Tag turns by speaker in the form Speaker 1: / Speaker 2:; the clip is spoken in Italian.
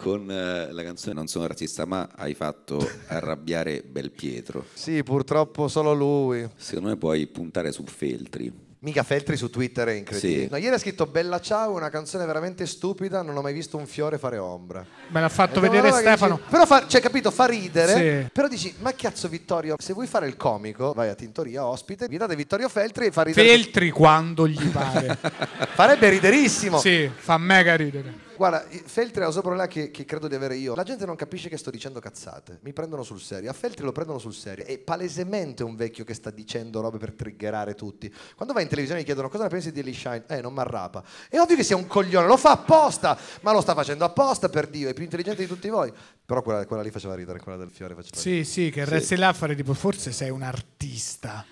Speaker 1: con eh, la canzone Non sono razzista, ma hai fatto arrabbiare Bel Pietro.
Speaker 2: Sì, purtroppo solo lui.
Speaker 1: Secondo me puoi puntare su Feltri. Mica Feltri su Twitter è incredibile. Sì.
Speaker 3: No, ieri ha scritto Bella Ciao, una canzone veramente stupida, non ho mai visto un fiore fare ombra.
Speaker 4: Me l'ha fatto vedere Stefano. Dici,
Speaker 3: però fa, cioè, capito, fa ridere. Sì. Però dici, ma cazzo Vittorio, se vuoi fare il comico, vai a Tintoria, ospite, vi date Vittorio Feltri e fa ridere. Feltri quando
Speaker 4: gli pare. Farebbe riderissimo. Sì, fa mega ridere.
Speaker 3: Guarda, Feltri ha usato parola che, che, credo di avere io. La gente non capisce che sto dicendo cazzate. Mi prendono sul serio. A Feltri lo prendono sul serio. È palesemente un vecchio che sta dicendo robe per triggerare tutti. Quando va in televisione gli chiedono cosa ne pensi di Ellie Shine. Eh, non m'arrapa. È ovvio che sia un coglione, lo fa apposta. Ma lo sta facendo apposta, per Dio. È
Speaker 5: più intelligente di tutti voi. Però quella, quella lì faceva ridere, quella del fiore faceva Sì, ridere. sì, che resti sì.
Speaker 4: là a fare tipo, forse sei un artista.